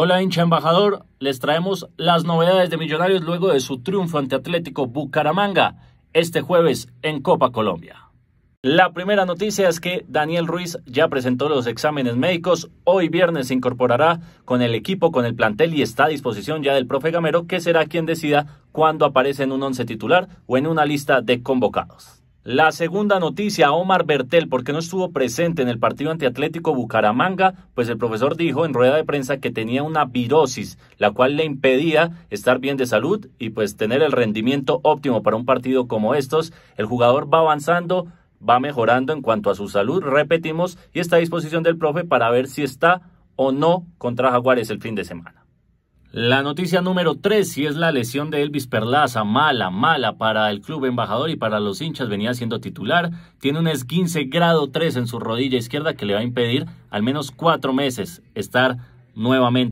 Hola hincha embajador, les traemos las novedades de Millonarios luego de su triunfo ante Atlético Bucaramanga este jueves en Copa Colombia. La primera noticia es que Daniel Ruiz ya presentó los exámenes médicos, hoy viernes se incorporará con el equipo, con el plantel y está a disposición ya del profe Gamero que será quien decida cuándo aparece en un once titular o en una lista de convocados. La segunda noticia, Omar Bertel, ¿por qué no estuvo presente en el partido antiatlético Bucaramanga? Pues el profesor dijo en rueda de prensa que tenía una virosis, la cual le impedía estar bien de salud y pues tener el rendimiento óptimo para un partido como estos. El jugador va avanzando, va mejorando en cuanto a su salud, repetimos, y está a disposición del profe para ver si está o no contra Jaguares el fin de semana. La noticia número 3 si es la lesión de Elvis Perlaza, mala, mala para el club embajador y para los hinchas, venía siendo titular, tiene un esguince grado 3 en su rodilla izquierda que le va a impedir al menos cuatro meses estar nuevamente.